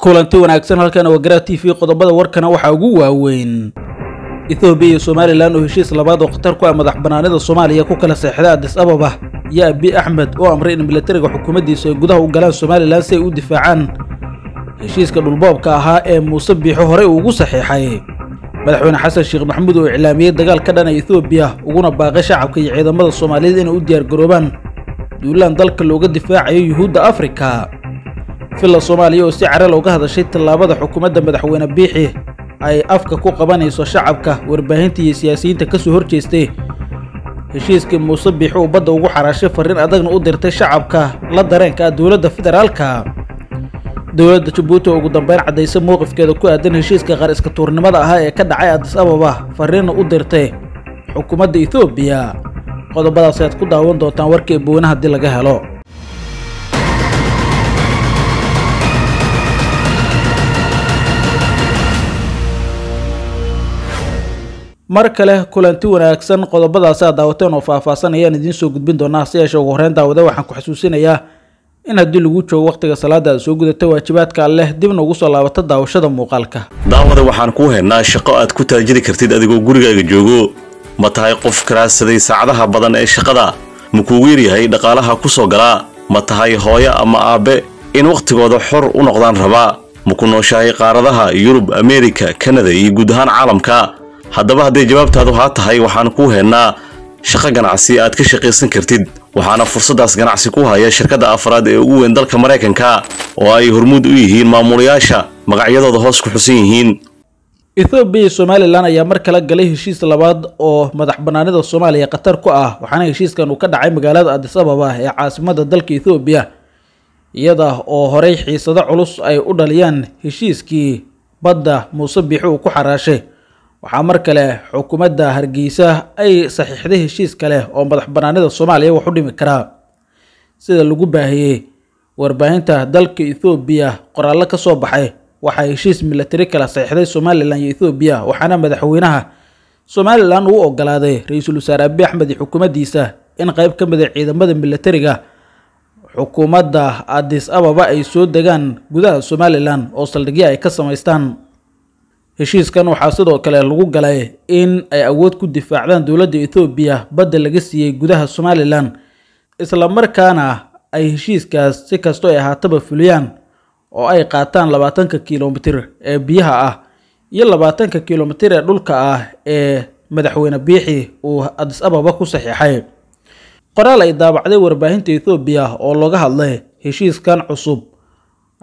kulanti wanaagsan halkan oo garaa t v qodobada warkana waxaa ugu waaweyn ethoobiya iyo somalilan oo heshiis labaad oo khatar ku ah madax banaanida soomaaliya ku kala seexda addis ababa iyo abi axmed oo amray in milatariga xukuumaddiisu ay gudaha u galaan somalilan si ay u difaacaan heshiiska dhulboobka ahaa ee muuse biixo horey ugu saxiixay madaxweyne xasan sheekh maxamuud oo iclaamiyey dagaal ka dhana ethoobiya uguna baaqay shacabka iyo ciidamada soomaaliyeed inay u diyaargaroobaan duulaan dalka looga difaacayo yuhuudda afrika filla soomaaliya oo si caral uga hadashay tallaabada xukuumadda madaxweyne biixi ay afka ku qabanayso shacabka warbaahinta iyo siyaasiyiinta ka soo horjeestay heshiiskii muuse biixi uu badda ugu xaraashay farriin adagna u dirtay shacabka la dareenka ah dowladda federaalka dowladda jabuuti oo ugu dambeyn caddaysa mowqifkeeda ku aadan heshiiska qaar iska tuurnimada ahaa ee ka dhacay adis ababa farriinna u dirtay xukuumadda ethoobiya qodobadaas ayaad ku daawan doontaan warkii buwine haddii laga helo mar kale kulanti wanaagsan qodobadaasi aad daawateen oo faahfaahsan ayaan idiin soo gudbin doonaa hase yeeshee ugu horreyn daawada waxaan ku xusuusinayaa in haddii lagu joogo wakhtiga salaada aad soo gudata waajibaadka alleh dibna ugu soo laabata daawashada muuqaalka daawada waxaan kuu haynaa shaqo aad ku taajiri kartid adigoo gurigaaga joogo ma tahay qof karaasaday saacadaha badan ee shaqada ma kuugu yaryahay dhaqaalaha ku soo galaa ma tahay hooyo ama aabbe in wakhtigooda xor u noqdaan rabaa ma ku nooshahay qaaradaha yurub ameerika kanada iyo guud ahaan caalamka haddaba hadday jawaabtaadu haa tahay waxaan kuu heenaa shaqo ganacsi aad ka shaqaysan kartid waxaana fursaddaas ganacsi ku haya shirkadda afraad ee ugu weyn dalka maraykanka oo ay hormuud u yihiin maamulayaasha magacyadooda hoos ku xusan yihiin ethoobiya iyo somalilan ayaa mar kale galay heshiis labaad oo madax banaanida soomaaliya khatar ku ah waxaana heshiiskan uu ka dhacay magaalada adisababa ee caasimadda dalka ethoobiya iyada oo horay xiisado culus ay u dhaliyaan heshiiskii badda muuse biixi uu ku xaraashay waxaa mar kale xukuumadda hargeysa ay saxiixday heshiis kale oo madax banaanida soomaaliya wax u dhimi karaa sida lagu baahiyey warbaahinta dalka ethoobiya qoraallo ka soo baxay waxaa heshiis milatari kale saxiixday somalilan iyo ethoobiya waxaana madaxweynaha somalilan uu ogolaaday ra-iisul wasaare abi axmed iyo xukuumaddiisa in qeyb ka mid a ah ciidamada milatariga xukuumadda adis ababa ay soo degaan gudaha somalilan oo saldhigya ay ka samaystaan heshiiskan waxaa sidoo kale lagu galay in ay awood ku difaacdaan dowladda ethoobiya badda laga siiyey gudaha somalilan islamarkaana ay heshiiskaas si kastoo ay ahaataba fuliyaan oo ay qaataan labaatanka kilomitir ee biyaha ah iyo labaatanka kilomitir ee dhulka ah ee madaxweyne biixi uu adis ababa ku saxiixay qoraal ay daabacday warbaahinta ethoobiya oo looga hadlay heshiiskan cusub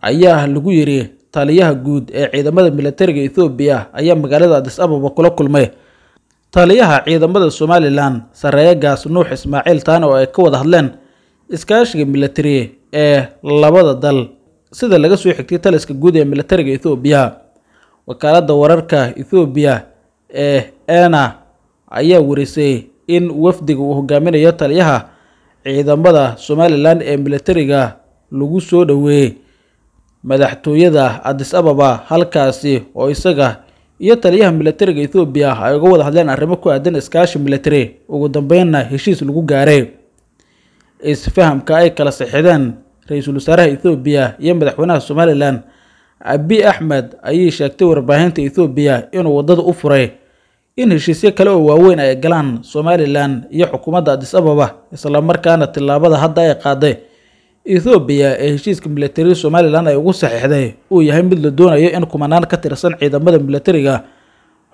ayaa lagu yidhi taliyaha guud ee ciidamada milatariga ethoobiya ayaa magaalada adis ababa kula kulmay taliyaha ciidamada somalilan sareeya gaas nuux ismaaciil taane oo ay ka wada hadleen iskaashiga milatari ee labada dal sida laga soo xigtay taliska guud ee milatariga ethoobiya wakaaladda wararka ethoobiya ee ena ayaa warisay in wafdiga uu hogaaminayo taliyaha ciidamada somalilan ee milatariga lagu soo dhoweeyey madaxtooyada adis ababa halkaasi oo isaga iyo taliyaha milatariga ethoobiya ay uga wada hadleen arrimo ku aadan iskaashi milatari ugu dambeynna heshiis lagu gaaray isfahamka ay kala sixideen ra-iisul wasaaraha ethoobiya iyo madaxweynaha somalilan abi axmed ayay sheegtay warbaahinta ethoobiya inuu waddada u furay in heshiisyo kale oo waaweyn ay galaan somalilan iyo xukuumadda adis ababa isla markaana tillaabada hadda ay qaaday ethoobiya ee heshiiska milatariga somalilan ay ugu saxiixday uu yahay mid la doonayo in kumanaan ka tirsan ciidamada milatariga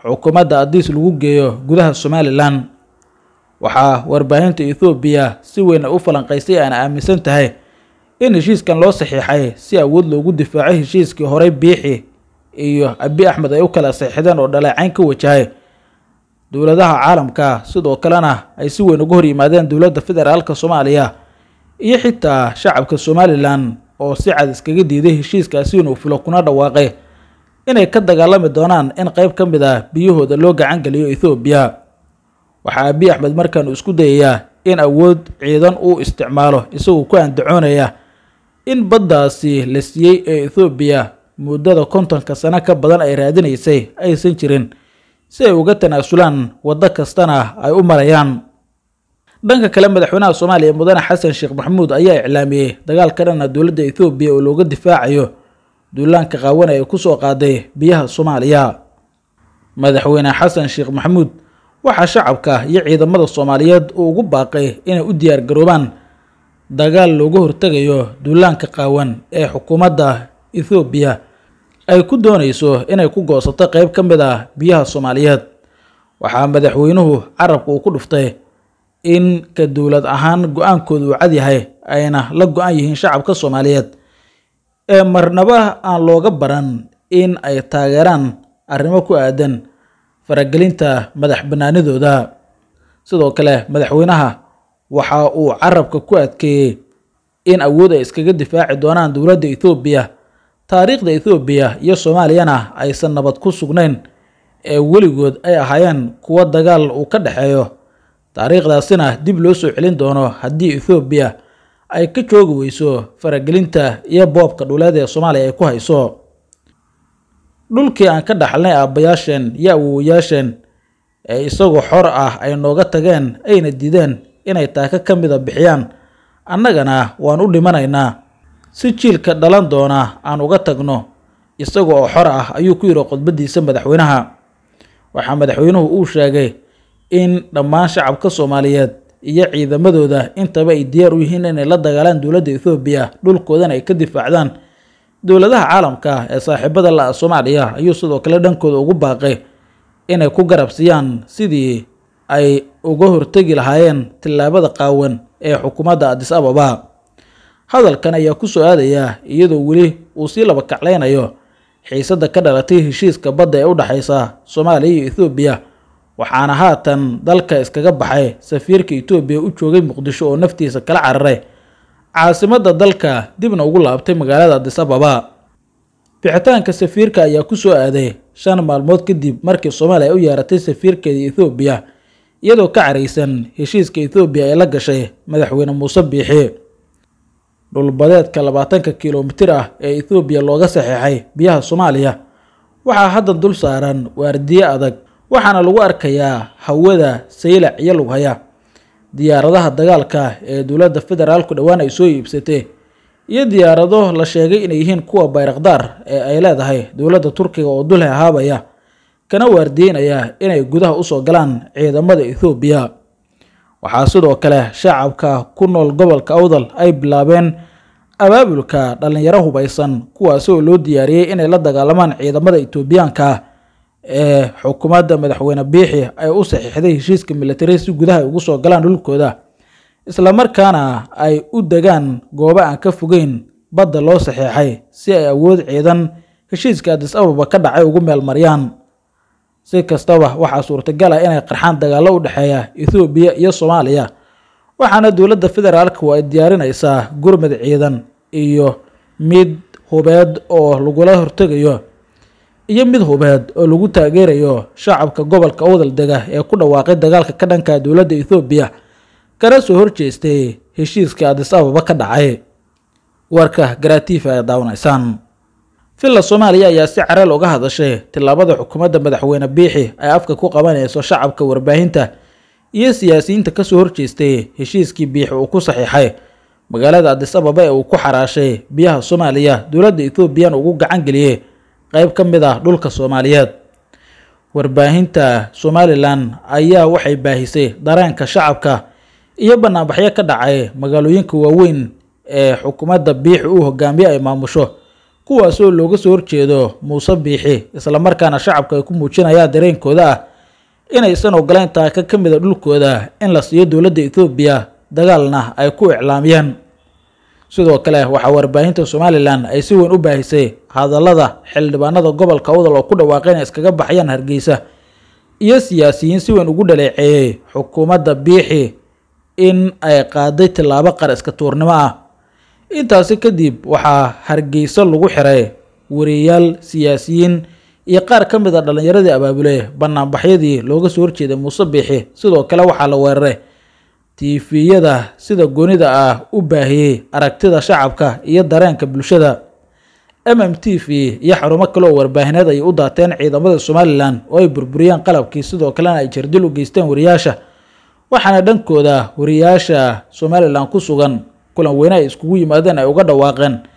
xukuumadda addiis lagu geeyo gudaha somalilan waxaa warbaahinta ethoobiya si weyn u falanqaystay aana aaminsan tahay in heshiiskan loo saxiixay si awood loogu difaacay heshiiskii horey biixi iyo abi axmed ay u kala saxiixdeen oo dhaleecayn ka wajahay dowladaha caalamka sidoo kalena ay si weyn uga hor yimaadeen dowladda federaalka soomaaliya iyo xitaa shacabka somalilan oo si cad iskaga diiday heshiiskaasi inuu filo kuna dhawaaqay inay ka dagaalami doonaan in qayb ka mid ah biyahooda loo gacan geliyo ethoobiya waxaa abiy axmed markaan isku dayayaa in awood ciidan uu isticmaalo isagoo ku andacoonaya in baddaasi la siiyey ee ethoobiya muddada kontonka sano ka badan ay raadinaysay aysan jirin si ay uga tanaasulaan waddo kastana ay u marayaan dhanka kale madaxweynaha soomaaliya mudane xasan sheekh maxamuud ayaa iclaamiyey dagaal ka dhanna dowladda ethoobiya oo looga difaacayo duulaanka qaawana ee kusoo qaaday biyaha soomaaliya madaxweyne xasan sheekh maxamuud waxaa shacabka iyo ciidamada soomaaliyeed uu ugu baaqay inay u diyaar garoobaan dagaal loogu hortegayo duulaanka qaawan ee xukuumadda ethoobiya ay ku doonayso inay ku goosato qeyb ka mid ah biyaha soomaaliyeed waxaa madaxweynuhu carabka uu ku dhuftay in ka dowlad ahaan go-aankooda uu cad yahay ayna la go-an yihiin shacabka soomaaliyeed ee marnaba aan looga baran in ay taageeraan arrimo ku aadan faragelinta madax bannaanidooda sidoo kale madaxweynaha waxa uu carabka ku adkeeyey in awood ay iskaga difaaci doonaan dowladda ethoobiya taariikhda ethoobiya iyo soomaaliyana aysan nabad ku sugnayn ee weligood ay ahaayeen kuwo dagaal uu ka dhexeeyo taariikhdaasina dib loo soo celin doono haddii ethoobiya ay ka joogi weyso faragelinta iyo boobka dhuleed ee soomaaliya ay ku hayso dhulkii aan ka dhaxalnay aabbayaasheen iyo awowayaasheen ee isagoo xor ah ay nooga tageen ayna diideen inay taaka ka mida bixiyaan annagana waan u dhimanaynaa si jiilka dhalan doona aan uga tagno isaga oo xor ah ayuu ku yidhi khudbaddiisa madaxweynaha waxaa madaxweynuhu uu sheegay in dhammaan shacabka soomaaliyeed iyo ciidamadooda intaba ay diyaar u yihiin inay la dagaalaan dowladda ethoobiya dhulkoodana ay ka difaacdaan dowladaha caalamka ee saaxiibada la soomaaliya ayuu sidoo kale dhankooda ugu baaqay inay ku garab siiyaan sidii ay uga hortegi lahaayeen tillaabada qaawan ee xukuumadda addis ababa hadalkan ayaa ku soo aadaya iyadoo weli uu sii laba kaclaynayo xiisadda ka dhalatay heshiiska badda ee u dhexaysa soomaaliya iyo ethoobiya waxaana haatan dalka iskaga baxay safiirka etoobiya u joogay muqdisho oo naftiisa kala cararay caasimadda dalka dibna ugu laabtay magaalada adisababa bixitaanka safiirka ayaa ku soo aaday shan maalmood kadib markii soomaaliya ay u yeeratay safiirkeeda ethoobiya iyadoo ka caraysan heshiiska ethoobiya ee la gashay madaxweyne muuse biixi dhulbadeedka labaatanka kilomitir ah ee ethoobiya looga saxeixay biyaha soomaaliya waxaa hadda dul saaran waardiye adag waxaana lagu arkayaa hawada saylac iyo lug hayaa diyaaradaha dagaalka ee dowladda federaalku dhowaan ay soo iibsatee iyo diyaarado la sheegay inay yihiin kuwa bayrakdaar ee ay leedahay dowladda turkiga oo dulhe ahaabaya kana waardiinaya inay gudaha usoo galaan ciidamada ethoobiya waxaa sidoo kale shacabka ku nool gobolka awdal ay bilaabeen abaabulka dhallinyaro hubaysan kuwaasi oo loo diyaariyey inay la dagaalamaan ciidamada etoobiyaanka ee xukuumadda madaxweyne biixi ay u saxiixday heshiiska military si gudaha ay ugu soo galaan dhulkooda islamarkaana ay u degaan goobo aan ka fogeyn badda loo saxiixay si ay awood ciidan heshiiska adis ababa ka dhacay ugu meelmaryaan si kastaba waxaa suurtagal ah inay qarxaan dagaallo u dhexeeya ethoobiya iyo soomaaliya waxaana dowladda federaalku ay diyaarinaysaa gurmad ciidan iyo mid hubeed oo lagula hortegayo iyo mid hubeed oo lagu taageerayo shacabka gobolka wadal dega ee ku dhawaaqay dagaalka ka dhanka dowladda ethoobiya kana soo horjeestay heshiiskii adis ababa ka dhacay warka garatiifa aad daawanaysaan filla soomaaliya ayaa si careel uga hadashay tilaabada xukuumadda madaxweyne biixi ay afka ku qabanayso shacabka warbaahinta iyo siyaasiyiinta ka soo horjeestay heshiiskii biixi uu ku saxiixay magaalada adis ababa ee uu ku xaraashay biyaha soomaaliya dowladda ethoobiyan ugu gacan geliyey qeyb ka mid ah dhulka soomaaliyeed warbaahinta somalilan ayaa waxay baahisay dareenka shacabka iyo banaanbaxyo ka dhacay magaalooyinka waaweyn ee xukuumadda biixi uu hogaamiye ah ay maamusho kuwaasoo looga soo horjeedo muuse biixi isla markaana shacabka ay ku muujinayaa dareenkooda ah inaysan ogoleyn taaka ka mid a ah dhulkooda in la siiyo dowladda ethoobiya dagaalna ay ku iclaamiyeen sidoo kale waxaa warbaahinta somalilan ay si weyn u baahisay hadallada xildhibaanada gobolka udal oo ku dhawaaqeen inay iskaga baxayaan hargeysa iyo siyaasiyiin si weyn ugu dhaleeceeyey xukuumadda biixi in ay qaaday tillaabo qara iska tuurnimo ah intaasi kadib waxaa hargeysa lagu xiray wariyaal siyaasiyiin iyo qaar ka mid a ah dhallinyaradii abaabule banaanbaxyadii looga soo horjeeday muuse biixi sidoo kale waxaa la weeraray tiifiyada sida goonida ah u baahiyey aragtida shacabka iyo dareenka bulshada m m t v iyo xarumo kale oo warbaahineed ay u daateen ciidamada somalilan oo ay burburiyeen qalabkii sidoo kalena ay jardil u geysteen wariyaasha waxaana dhankooda wariyaasha somalilan ku sugan kulan weyne ay iskugu yimaadeen ay uga dhawaaqeen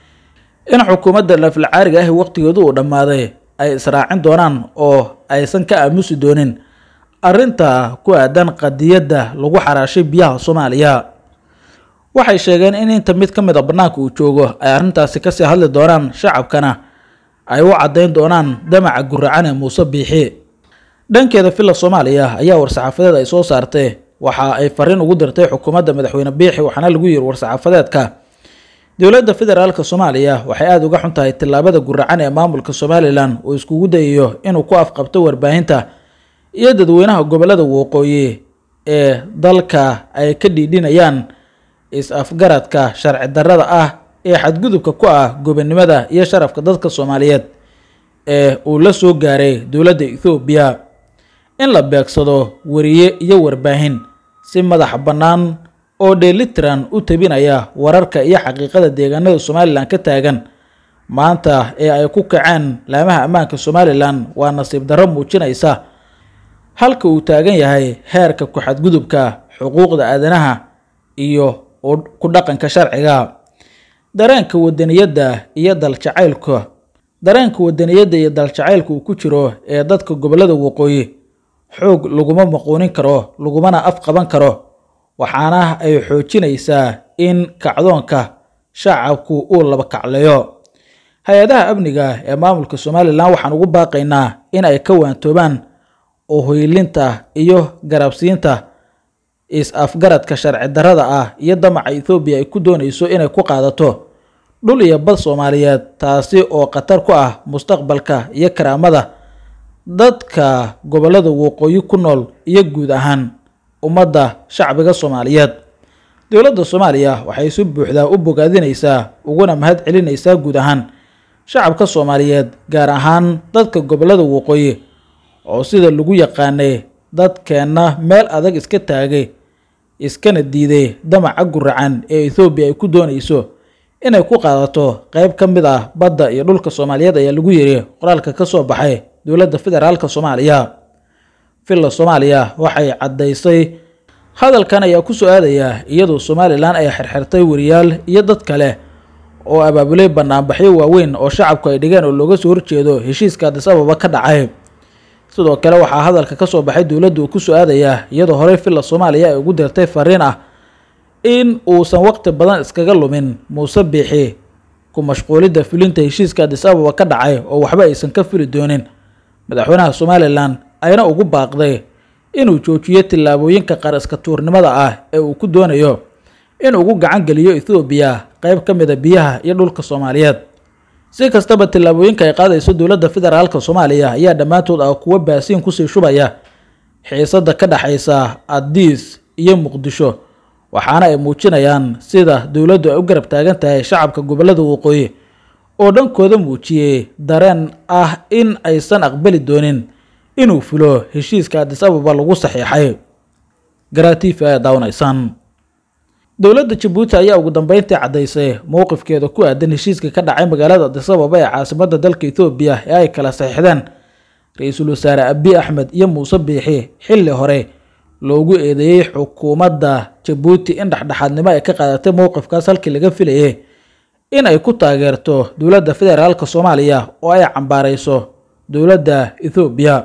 in xukuumadda lafalcaariga ah waqtigeedu uu dhammaaday ay israacin doonaan oo aysan ka aamusi doonin arrinta ku aadan qadiyadda lagu xaraashay biyaha soomaaliya waxay sheegeen in inta mid ka mid a ah bannaanka uu joogo ay arrintaasi kasii hadli doonaan shacabkana ay u caddayn doonaan damaca guracan ee muuse biixi dhankeeda filla soomaaliya ayaa war-saxaafadeed ay soo saartay waxa ay fariin ugu dirtay xukuumadda madaxweyne biixi waxaana lagu yiri war-saxaafadeedka dowladda federaalk soomaaliya waxay aada uga xun tahay tillaabada guracan ee maamulka somalilan uu iskugu dayayo inuu ku afqabto warbaahinta iyo dadweynaha gobollada waqooyi ee dalka ay ka dhiidhinayaan is-afgaradka sharci darada ah ee xadgudubka ku ah gobonimada iyo sharafka dadka soomaaliyeed ee uu la soo gaaray dowladda ethoobiya in la beegsado wariye iyo warbaahin si madax bannaan oo dheelitiran u tebinaya wararka iyo xaqiiqada deegaanada somalilan ka taagan maanta ee ay ku kaceen laamaha ammaanka somalilan waa nasiib darro muujinaysa halka uu taagan yahay heerka ku-xadgudubka xuquuqda aadanaha iyo oo ku dhaqanka sharciga dareenka wadaniyadda iyo daljacaylka dareenka wadaniyadda iyo daljacaylka uu ku jiro ee dadka gobollada waqooyi xoog laguma maquunin karo lagumana af qaban karo waxaana ay xoojinaysaa in kacdoonka shacabku uu laba kacleeyo hay-adaha amniga ee maamulka somalilan waxaan ugu baaqaynaa in ay ka waantoobaan oo hoylinta iyo garabsiinta is-afgaradka sharci darada ah iyo damaca ethoobiya ay ku doonayso inay ku qaadato dhul iyo bad soomaaliyeed taasi oo khatar ku ah mustaqbalka iyo karaamada dadka gobollada waqooyi ku nool iyo guud ahaan ummadda shacbiga soomaaliyeed dowladda soomaaliya waxay si buuxdaa u bogaadinaysaa uguna mahad celinaysaa guud ahaan shacabka soomaaliyeed gaar ahaan dadka gobollada waqooyi oo sida lagu yaqaanay dadkeenna meel adag iska taagay iskana diiday damaca guracan ee ethoobiya ay ku doonayso inay ku qaadato qayb ka mid ah badda iyo dhulka soomaaliyeed ayaa lagu yiri qoraalka ka soo baxay dowladda federaalka soomaaliya villa soomaaliya waxay caddaysay hadalkan ayaa ku soo aadayaa iyadoo somalilan ay xirxirtay wariyaal iyo dad kale oo abaabulay bannaanbaxyo waaweyn oo shacabku ay dhigeen oo looga soo horjeedo heshiiska adis ababa ka dhacay sidoo kale waxaa hadalka ka soo baxay dowladda uu ku soo aadayaa iyadoo horey filla soomaaliya ay ugu dirtay fariin ah in uusan waqti badan iskaga lumin muuse biixi ku mashquulidda fulinta heshiiska addis ababa ka dhacay oo waxba aysan ka fuli doonin madaxweynaha somalilan ayna ugu baaqday inuu joojiyo tillaabooyinka qariska tuurnimada ah ee uu ku doonayo in ugu gacan geliyo ethoobiya qeyb ka mida ah biyaha iyo dhulka soomaaliyeed si kastaba tillaabooyinka ay qaadayso dowladda federaalka soomaaliya ayaa dhammaantood ah kuwa baasiin kusii shubaya xiisadda ka dhexaysa addiis iyo muqdisho waxaana ay muujinayaan sida dowladdu ay u garab taagan tahay shacabka gobollada waqooyi oo dhankooda muujiyey dareen ah in aysan aqbali doonin inuu fulo heshiiska addis ababa lagu saxiixay garaatiifa ee daawanaysaan dowladda jabuuti ayaa ugu dambeyntii caddaysay mowqifkeeda ku aadan heshiiska ka dhacay magaalada adis ee caasimadda dalka ethoobiya ee ay kala saxiixdeen ra-iisul wasaare abi axmed iyo muuse biixi xilli hore loogu eedeeyey xukuumadda jabuuti in dhexdhexaadnimo ay ka qaadatay mowqifkaas halkii laga filayay in ay ku taageerto dowladda federaalka soomaaliya oo ay cambaareyso dowladda ethoobiya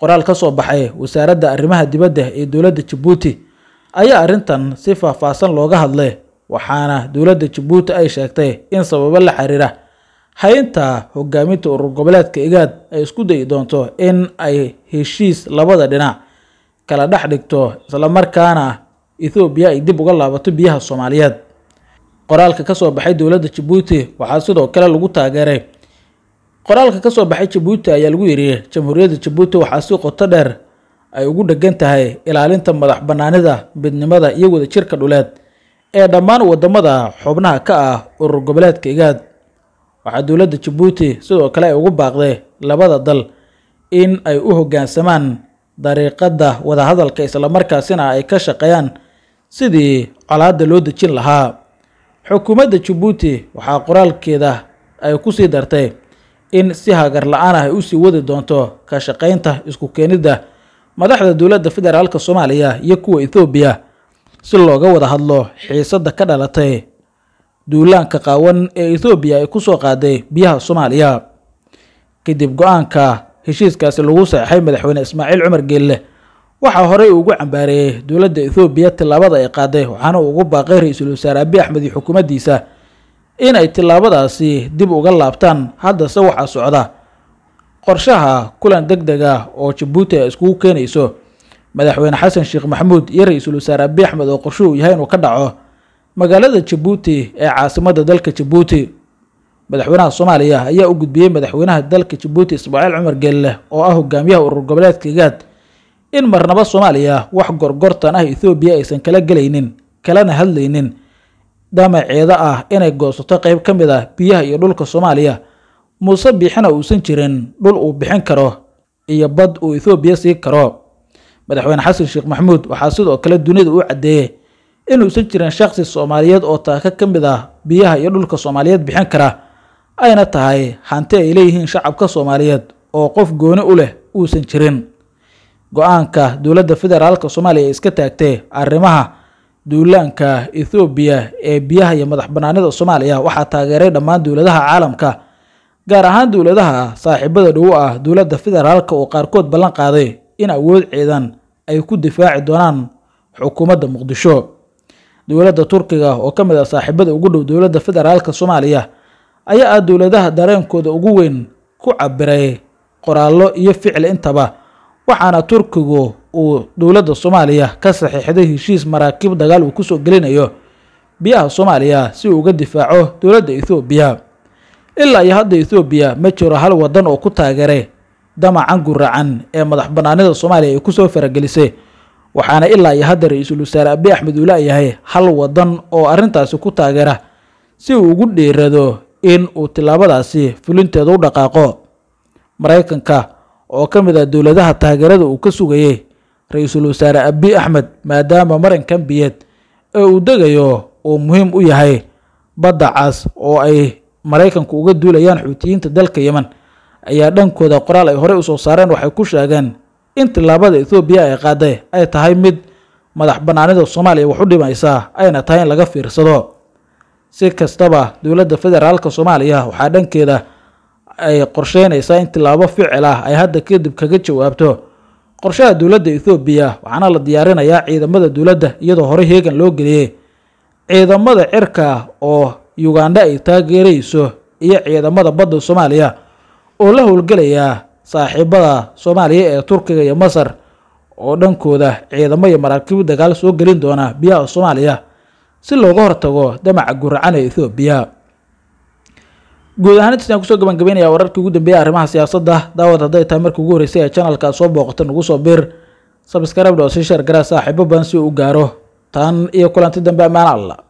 qoraal ka soo baxay wasaaradda arrimaha dibadda ee dowladda jabuuti ayaa arrintan si faahfaahsan looga hadlay waxaana dowladda jabuuti ay sheegtay in sababo la xiriira haynta hogaaminta urur goboleedka igaad ay isku dayi doonto in ay heshiis labada dhinac kala dhex dhigto islamarkaana ethoobiya ay dib uga laabato biyaha soomaaliyeed qoraalka kasoo baxay dowladda jabuuti waxaa sidoo kale lagu taageeray qoraalka kasoo baxay jabuuti ayaa lagu yidhi jamhuuriyadda jabuuti waxaa si qoto dheer ay ugu dhegan tahay ilaalinta madax bannaanida midnimada iyo wadajirka dhuleed ee dhammaan waddamada xubnaha ka ah urur goboleedka igaad waxaa dowladda jabuuti sidoo kale ay ugu baaqday labada dal in ay u hoggaansamaan dariiqadda wadahadalka islamarkaasina ay ka shaqeeyaan sidii colaadda loo dejin lahaa xukuumadda jabuuti waxaa qoraalkeeda ay ku sii dartay in si hagar la-aan ah ay usii wadi doonto ka shaqaynta isku keenidda madaxda dowladda federaalk soomaaliya iyo kuwa ethoobiya si looga wada hadlo xiisadda ka dhalatay duulaanka qaawan ee ethoobiya ay kusoo qaaday biyaha soomaaliya kadib go-aanka heshiiskaasi lagu saxeixay madaxweyne ismaaciil cumar geelle waxaa horey ugu cambaareeyey dowladda ethoobiya tillaabada ay qaaday waxaana ugu baaqay ra-iisul wasaare abi axmed iyo xukuumaddiisa in ay tillaabadaasi dib uga laabtaan haddase waxaa socda qorshaha kulan deg deg ah oo jabuuti ay iskugu keenayso madaxweyne xasan sheekh maxamuud iyo ra-iisul wasaare abi axmed oo qorsho uu yahay inuu ka dhaco magaalada jabuuti ee caasimadda dalka jabuuti madaxweynaha soomaaliya ayaa u gudbiyey madaxweynaha dalka jabuuti ismaaciil cumar geelle oo ah hogaamiyaha urur goboleedka higaad in marnaba soomaaliya wax gorgortan ah ethoobiya aysan kala gelaynin kalana hadlaynin damaceeda ah inay goosato qeyb ka mid ah biyaha iyo dhulka soomaaliya muuse biixina uusan jirin dhul uu bixin karo iyo bad uu ethoobiya sii karo madaxweyne xasan sheekh maxamuud waxaa sidoo kale dunida u caddeeyey inuusan jirin shaqsi soomaaliyeed oo taaka ka mid ah biyaha iyo dhulka soomaaliyeed bixin kara ayna tahay hanti ay leeyihiin shacabka soomaaliyeed oo qof gooni u leh uusan jirin go-aanka dowladda federaalka soomaaliya ee iska taagtay arrimaha duulaanka ethoobiya ee biyaha iyo madax bannaanida soomaaliya waxaa taageeray dhammaan dowladaha caalamka gaar ahaan dowladaha ah, saaxiibada dhowo ah dowladda federaalka oo qaarkood ballan qaaday in awood ciidan ay ku difaaci doonaan xukuumadda muqdisho dowladda turkiga oo ka mid ah saaxiibada ugu dhow dowladda federaalka soomaaliya ayaa ah dowladaha dareenkooda ugu weyn ku cabiray qoraallo iyo ficil intaba waxaana turkigu uu dowladda soomaaliya ka saxiixday heshiis maraakiib dagaal uu kusoo gelinayo biyaha soomaaliya si uu uga difaaco dowladda ethoobiya ilaa iyo hadda ethoobiya ma jiro hal waddan oo ku taageere damacan guracan ee madax banaanida soomaaliya ay kusoo faragelisay waxaana ilaa iyo hadda ra-iisul wasaare abi axmed uu laayahay hal waddan oo arrintaasi ku taageera si uu ugu dhiirado in uu tilaabadaasi fulinteeda u dhaqaaqo maraykanka oo ka mid ah dowladaha taageerada uu ka sugayey ra-iisul wasaare abi axmed maadaama marin biyeed ee uu degayo uu muhiim u yahay badda cas oo ay maraykanku uga duulayaan xuutiyiinta dalka yeman ayaa dhankooda qoraal ay horey usoo saareen waxay ku sheegeen in tillaabada ethoobiya ay qaaday ay tahay mid madax bannaanida soomaaliya wax u dhimaysaa ayna tahay in laga fiirsado si kastaba dowladda federaalka soomaaliya waxaa dhankeeda ay qorsheynaysaa in tillaabo ficil ah ay hadda kadib kaga jawaabto qorshaha dowladda ethoobiya waxaana la diyaarinayaa ciidamada dowladda iyadoo horey heegan loo geliyey ciidamada cirka oo yugandha ay taageerayso iyo ciidamada badda soomaaliya oo la howlgelaya saaxiibada soomaaliya ee turkiga iyo masar oo dhankooda ciidamo iyo maraakiib dagaal soo gelin doona biyaha soomaaliya si looga hortago damaca guracana ethoobiya guud ahaan intaas aan kusoo gabangabeynayaa wararkii ugu dambeeyay arrimaha siyaasadda daawad hadday tahay markii ugu horreysay ee janalka soo booqata nagu soo bir sabskarab dhoo sii sheer saaxiibo badan si u gaaro tan iyo kulanti dambe ammaan alla